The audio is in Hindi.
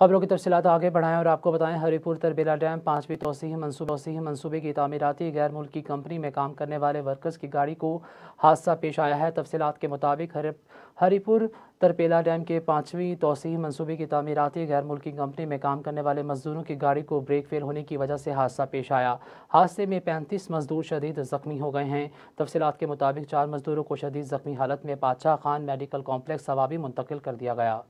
खबरों की तफसीत आगे बढ़ाएं और आपको बताएं हरीपुर तरबेला डैम पाँचवीं तोसी मनसूबे तोसी मनसूबे की तमीराती गैर मुल्की कंपनी में काम करने वाले वर्कर्स की गाड़ी को हादसा पेश आया है तफसीत के मुताबिक हर, हरीपुर तरपेला डैम के पाँचवीं तोसी मनसूबे की तमीराती गैर मुल्की कंपनी में काम करने वाले मजदूरों की गाड़ी को ब्रेक फेल होने की वजह से हादसा पेश आया हादसे में पैंतीस मजदूर शदीद जख्मी हो गए हैं तफसीत के मुताबिक चार मजदूरों को शदीद जख्मी हालत में पाचा खान मेडिकल कॉम्प्लेक्स सवाबी मुंतकिल कर दिया गया